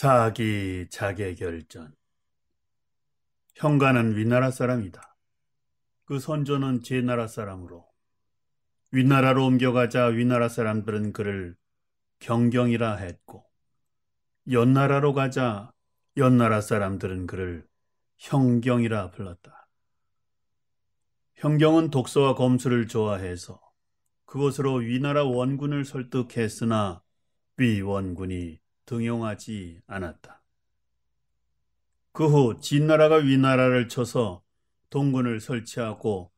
사기 자객결전 현관은 위나라 사람이다. 그 선조는 제 나라 사람으로 위나라로 옮겨가자 위나라 사람들은 그를 경경이라 했고 연나라로 가자 연나라 사람들은 그를 형경이라 불렀다. 형경은 독서와 검술을 좋아해서 그것으로 위나라 원군을 설득했으나 위원군이 등용하지 않았다. 그 후 진나라가 위나라를 쳐서 동군을 설치하고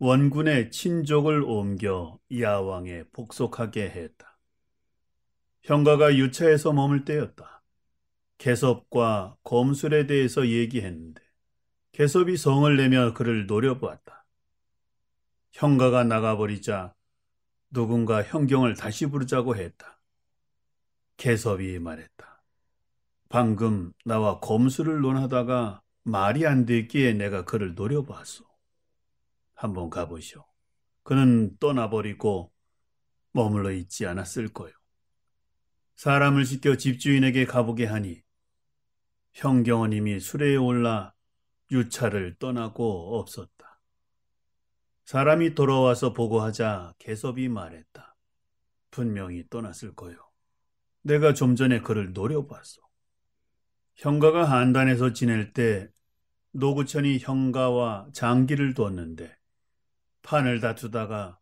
원군의 친족을 옮겨 야왕에 복속하게 했다. 형가가 유차에서 머물 때였다. 개섭과 검술에 대해서 얘기했는데 개섭이 성을 내며 그를 노려보았다. 형가가 나가버리자 누군가 형경을 다시 부르자고 했다. 개섭이 말했다. 방금 나와 검수를 논하다가 말이 안 됐기에 내가 그를 노려봤소. 한번 가보시오. 그는 떠나버리고 머물러 있지 않았을 거요. 사람을 시켜 집주인에게 가보게 하니 형경원님이 수레에 올라 유차를 떠나고 없었다. 사람이 돌아와서 보고하자 개섭이 말했다. 분명히 떠났을 거요. 내가 좀 전에 그를 노려봤어. 형가가 한단에서 지낼 때 노구천이 형가와 장기를 뒀는데 판을 다투다가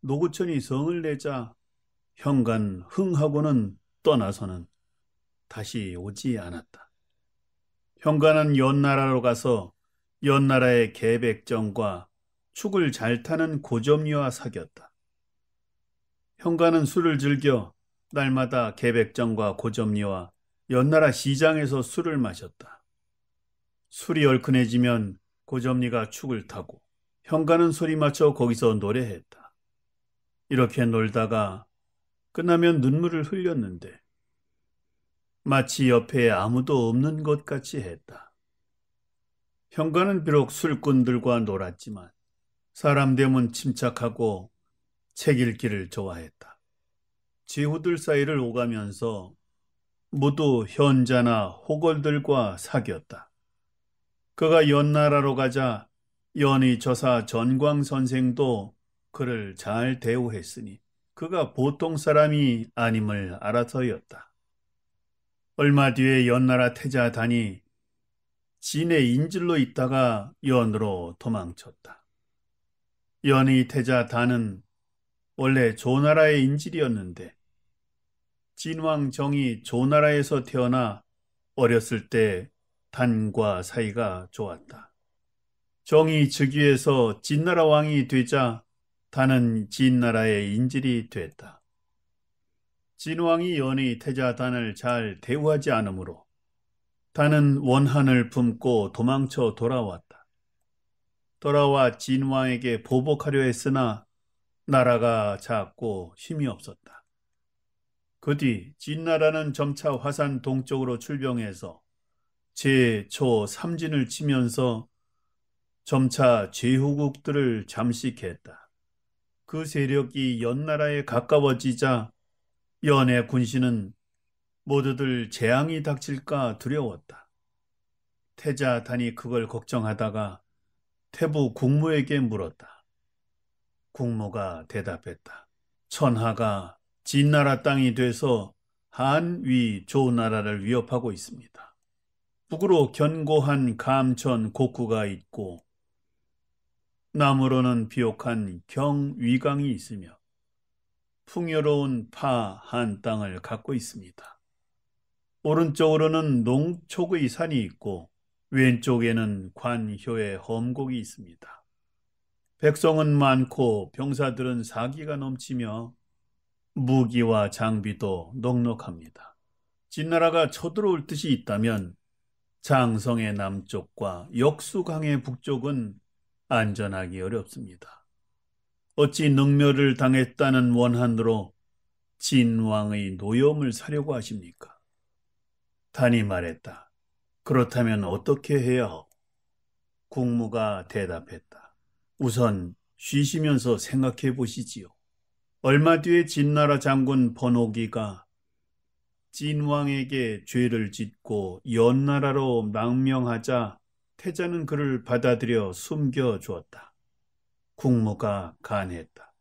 노구천이 성을 내자 형간 흥하고는 떠나서는 다시 오지 않았다. 형간은 연나라로 가서 연나라의 개백정과 축을 잘 타는 고점리와 사귀었다. 형간은 술을 즐겨 날마다 개백정과 고점리와 연나라 시장에서 술을 마셨다. 술이 얼큰해지면 고점리가 축을 타고 현가는 소리 맞춰 거기서 노래했다. 이렇게 놀다가 끝나면 눈물을 흘렸는데 마치 옆에 아무도 없는 것 같이 했다. 현관은 비록 술꾼들과 놀았지만 사람 되면 침착하고 책 읽기를 좋아했다. 제후들 사이를 오가면서 모두 현자나 호걸들과 사귀었다. 그가 연나라로 가자 연희 저사 전광 선생도 그를 잘 대우했으니 그가 보통 사람이 아님을 알아서였다. 얼마 뒤에 연나라 태자 단이 진의 인질로 있다가 연으로 도망쳤다. 연희 태자 단은 원래 조나라의 인질이었는데 진왕 정이 조나라에서 태어나 어렸을 때 단과 사이가 좋았다. 정이 즉위해서 진나라 왕이 되자 단은 진나라의 인질이 됐다. 진왕이 연희 태자단을 잘 대우하지 않으므로 단은 원한을 품고 도망쳐 돌아왔다. 돌아와 진왕에게 보복하려 했으나 나라가 작고 힘이 없었다. 그뒤 진나라는 점차 화산 동쪽으로 출병해서 제초 삼진을 치면서 점차 제후국들을 잠식했다. 그 세력이 연나라에 가까워지자 연의 군신은 모두들 재앙이 닥칠까 두려웠다. 태자 단이 그걸 걱정하다가 태부 국무에게 물었다. 국무가 대답했다. 천하가 진나라 땅이 돼서 한위 조나라를 위협하고 있습니다. 북으로 견고한 감천 곡구가 있고 남으로는 비옥한 경위강이 있으며 풍요로운 파한 땅을 갖고 있습니다. 오른쪽으로는 농촉의 산이 있고 왼쪽에는 관효의 험곡이 있습니다. 백성은 많고 병사들은 사기가 넘치며 무기와 장비도 넉넉합니다. 진나라가 쳐들어올 뜻이 있다면 장성의 남쪽과 역수강의 북쪽은 안전하기 어렵습니다. 어찌 능멸을 당했다는 원한으로 진왕의 노염을 사려고 하십니까? 단이 말했다. 그렇다면 어떻게 해야 국무가 대답했다. 우선 쉬시면서 생각해 보시지요. 얼마 뒤에 진나라 장군 번호기가 진왕에게 죄를 짓고 연나라로 망명하자 태자는 그를 받아들여 숨겨 주었다. 국모가 간했다.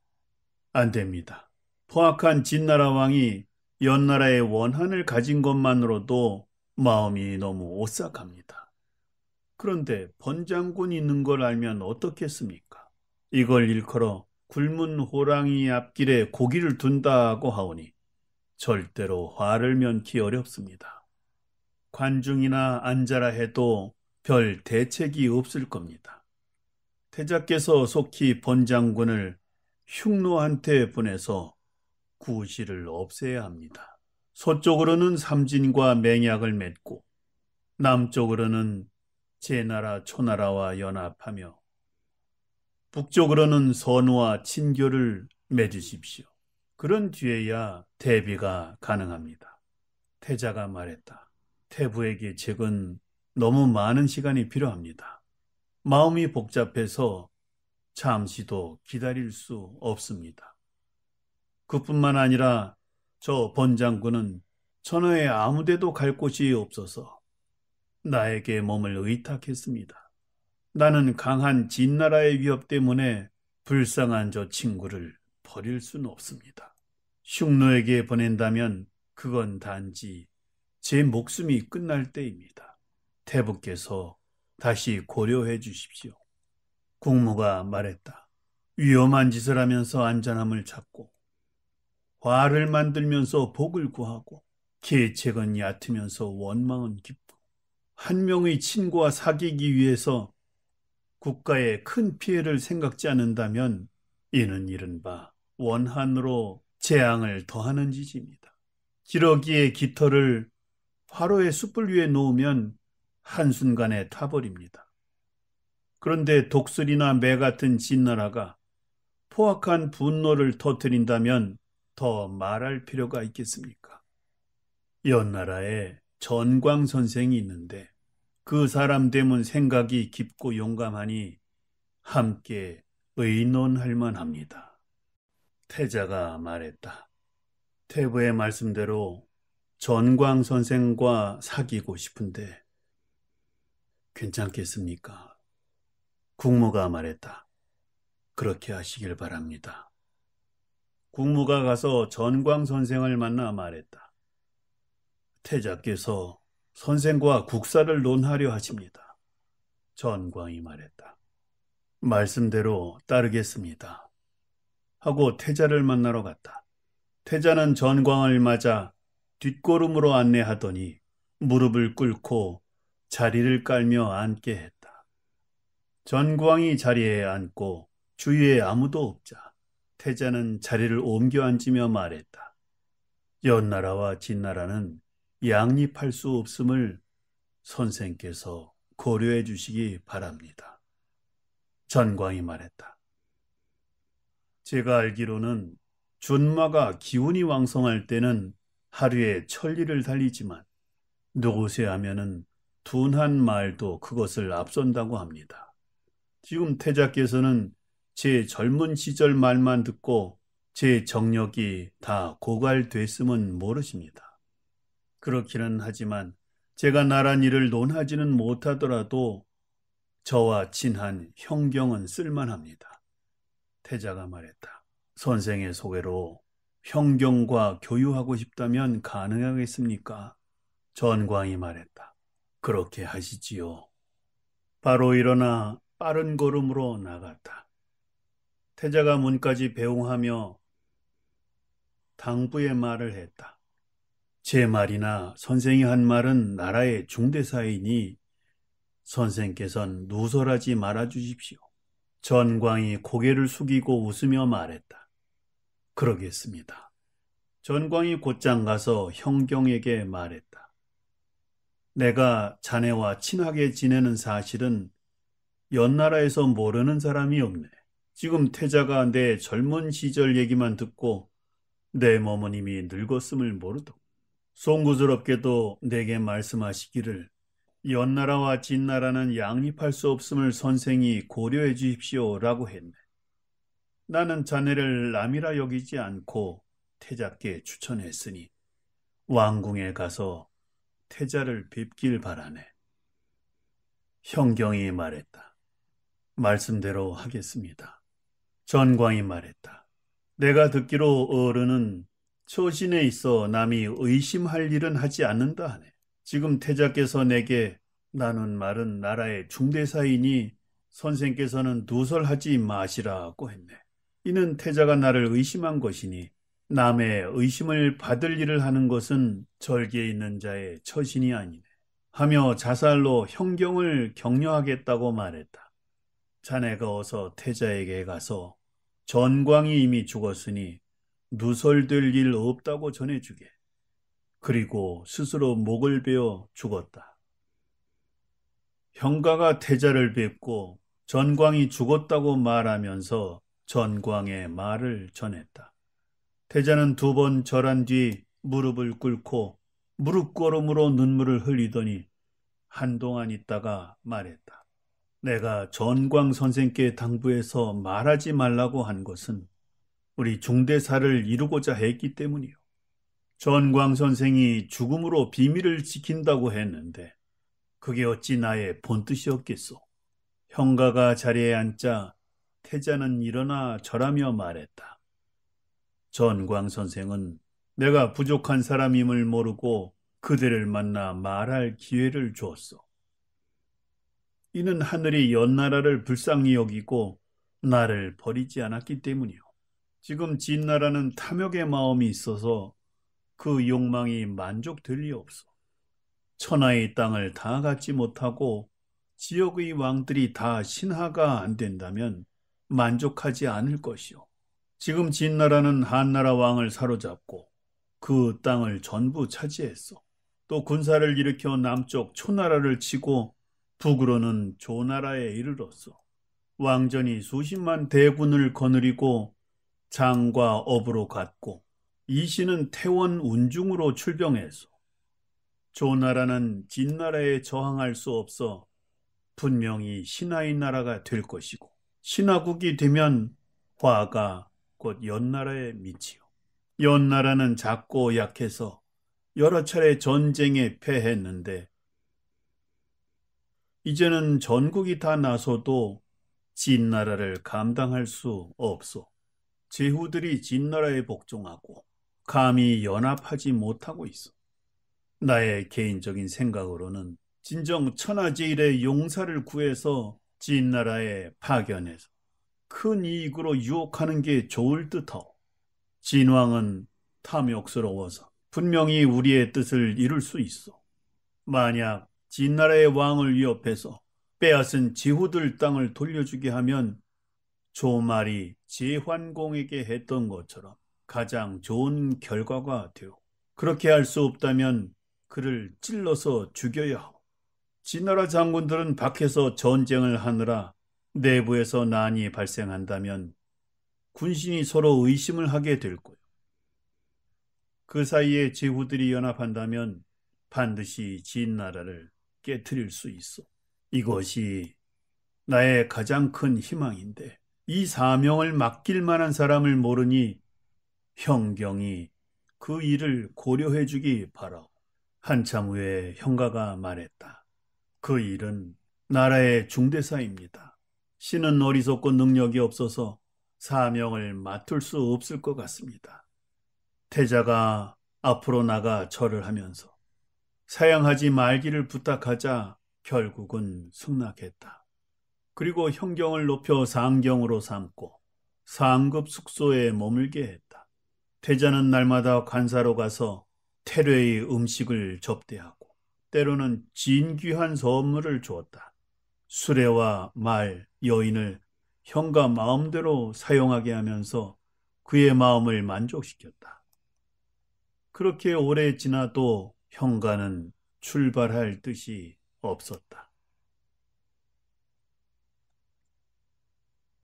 안 됩니다. 포악한 진나라 왕이 연나라의 원한을 가진 것만으로도 마음이 너무 오싹합니다. 그런데 번장군 있는 걸 알면 어떻겠습니까? 이걸 일컬어 굶은 호랑이 앞길에 고기를 둔다고 하오니 절대로 화를 면기 어렵습니다. 관중이나 앉아라 해도 별 대책이 없을 겁니다. 태자께서 속히 본장군을 흉노한테 보내서 구실을 없애야 합니다. 서쪽으로는 삼진과 맹약을 맺고 남쪽으로는 제나라 초나라와 연합하며 북쪽으로는 선우와 친교를 맺으십시오. 그런 뒤에야 대비가 가능합니다. 태자가 말했다. 태부에게 책은 너무 많은 시간이 필요합니다. 마음이 복잡해서 잠시도 기다릴 수 없습니다. 그뿐만 아니라 저본장군은 천하에 아무데도 갈 곳이 없어서 나에게 몸을 의탁했습니다. 나는 강한 진나라의 위협 때문에 불쌍한 저 친구를 버릴 수는 없습니다. 흉노에게 보낸다면 그건 단지 제 목숨이 끝날 때입니다. 태부께서 다시 고려해 주십시오. 국무가 말했다. 위험한 짓을 하면서 안전함을 찾고 화를 만들면서 복을 구하고 계책은 얕으면서 원망은 깊고 한 명의 친구와 사귀기 위해서 국가에 큰 피해를 생각지 않는다면 이는 이른바 원한으로 재앙을 더하는 짓입니다. 기러기의 깃털을 화로의 숯불 위에 놓으면 한순간에 타버립니다. 그런데 독수리나 매 같은 진나라가 포악한 분노를 터뜨린다면 더 말할 필요가 있겠습니까? 연나라에 전광 선생이 있는데 그 사람 됨은 생각이 깊고 용감하니 함께 의논할 만합니다. 태자가 말했다. 태부의 말씀대로 전광 선생과 사귀고 싶은데 괜찮겠습니까? 국모가 말했다. 그렇게 하시길 바랍니다. 국무가 가서 전광 선생을 만나 말했다. 태자께서 선생과 국사를 논하려 하십니다. 전광이 말했다. 말씀대로 따르겠습니다. 하고 태자를 만나러 갔다. 태자는 전광을 맞아 뒷걸음으로 안내하더니 무릎을 꿇고 자리를 깔며 앉게 했다. 전광이 자리에 앉고 주위에 아무도 없자 태자는 자리를 옮겨 앉으며 말했다. 연나라와 진나라는 양립할 수 없음을 선생께서 고려해 주시기 바랍니다. 전광이 말했다. 제가 알기로는 준마가 기운이 왕성할 때는 하루에 천리를 달리지만 누구세 하면은 둔한 말도 그것을 앞선다고 합니다. 지금 태자께서는 제 젊은 시절 말만 듣고 제 정력이 다 고갈됐음은 모르십니다. 그렇기는 하지만 제가 나란 일을 논하지는 못하더라도 저와 친한 형경은 쓸만합니다. 태자가 말했다. 선생의 소개로 형경과 교유하고 싶다면 가능하겠습니까? 전광이 말했다. 그렇게 하시지요. 바로 일어나 빠른 걸음으로 나갔다. 태자가 문까지 배웅하며 당부의 말을 했다. 제 말이나 선생이 한 말은 나라의 중대사이니 선생께선 누설하지 말아 주십시오. 전광이 고개를 숙이고 웃으며 말했다. 그러겠습니다. 전광이 곧장 가서 형경에게 말했다. 내가 자네와 친하게 지내는 사실은 옛나라에서 모르는 사람이 없네. 지금 태자가 내 젊은 시절 얘기만 듣고 내어머님이 늙었음을 모르도. 송구스럽게도 내게 말씀하시기를 연나라와 진나라는 양립할 수 없음을 선생이 고려해 주십시오라고 했네. 나는 자네를 남이라 여기지 않고 태자께 추천했으니 왕궁에 가서 태자를 뵙길 바라네. 형경이 말했다. 말씀대로 하겠습니다. 전광이 말했다. 내가 듣기로 어른은 처신에 있어 남이 의심할 일은 하지 않는다 하네. 지금 태자께서 내게 나는 말은 나라의 중대사이니 선생께서는 누설하지 마시라고 했네. 이는 태자가 나를 의심한 것이니 남의 의심을 받을 일을 하는 것은 절개 있는 자의 처신이 아니네. 하며 자살로 형경을 격려하겠다고 말했다. 자네가 어서 태자에게 가서 전광이 이미 죽었으니 누설될 일 없다고 전해주게. 그리고 스스로 목을 베어 죽었다. 형가가 태자를 뵙고 전광이 죽었다고 말하면서 전광의 말을 전했다. 태자는 두 번 절한 뒤 무릎을 꿇고 무릎 걸음으로 눈물을 흘리더니 한동안 있다가 말했다. 내가 전광 선생께 당부해서 말하지 말라고 한 것은 우리 중대사를 이루고자 했기 때문이요. 전광 선생이 죽음으로 비밀을 지킨다고 했는데 그게 어찌 나의 본뜻이었겠소. 형가가 자리에 앉자 태자는 일어나 절하며 말했다. 전광 선생은 내가 부족한 사람임을 모르고 그들을 만나 말할 기회를 주었소. 이는 하늘이 연나라를 불쌍히 여기고 나를 버리지 않았기 때문이요. 지금 진나라는 탐욕의 마음이 있어서 그 욕망이 만족될 리 없어. 천하의 땅을 다 갖지 못하고 지역의 왕들이 다 신하가 안 된다면 만족하지 않을 것이오 지금 진나라는 한나라 왕을 사로잡고 그 땅을 전부 차지했어. 또 군사를 일으켜 남쪽 초나라를 치고 북으로는 조나라에 이르렀어. 왕전이 수십만 대군을 거느리고 장과 업으로 갔고 이씨는 태원 운중으로 출병해서 조나라는 진나라에 저항할 수 없어 분명히 신하의 나라가 될 것이고 신하국이 되면 화가 곧 연나라에 미치요. 연나라는 작고 약해서 여러 차례 전쟁에 패했는데 이제는 전국이 다 나서도 진나라를 감당할 수 없어. 제후들이 진나라에 복종하고 감히 연합하지 못하고 있어. 나의 개인적인 생각으로는 진정 천하제일의 용사를 구해서 진나라에 파견해서 큰 이익으로 유혹하는 게 좋을 듯하오. 진왕은 탐욕스러워서 분명히 우리의 뜻을 이룰 수 있어. 만약 진나라의 왕을 위협해서 빼앗은 지후들 땅을 돌려주게 하면 조말이 지환공에게 했던 것처럼 가장 좋은 결과가 되오. 그렇게 할 수 없다면 그를 찔러서 죽여야 하오. 진나라 장군들은 밖에서 전쟁을 하느라 내부에서 난이 발생한다면 군신이 서로 의심을 하게 될 거요. 그 사이에 제후들이 연합한다면 반드시 진나라를 깨뜨릴 수 있어. 이것이 나의 가장 큰 희망인데 이 사명을 맡길 만한 사람을 모르니 형경이 그 일을 고려해 주기 바라. 한참 후에 형가가 말했다. 그 일은 나라의 중대사입니다. 신은 어리석고 능력이 없어서 사명을 맡을 수 없을 것 같습니다. 태자가 앞으로 나가 절을 하면서 사양하지 말기를 부탁하자 결국은 승낙했다. 그리고 형경을 높여 상경으로 삼고 상급 숙소에 머물게 했다. 태자는 날마다 관사로 가서 태뢰의 음식을 접대하고 때로는 진귀한 선물을 주었다. 수레와 말, 여인을 형과 마음대로 사용하게 하면서 그의 마음을 만족시켰다. 그렇게 오래 지나도 형과는 출발할 뜻이 없었다.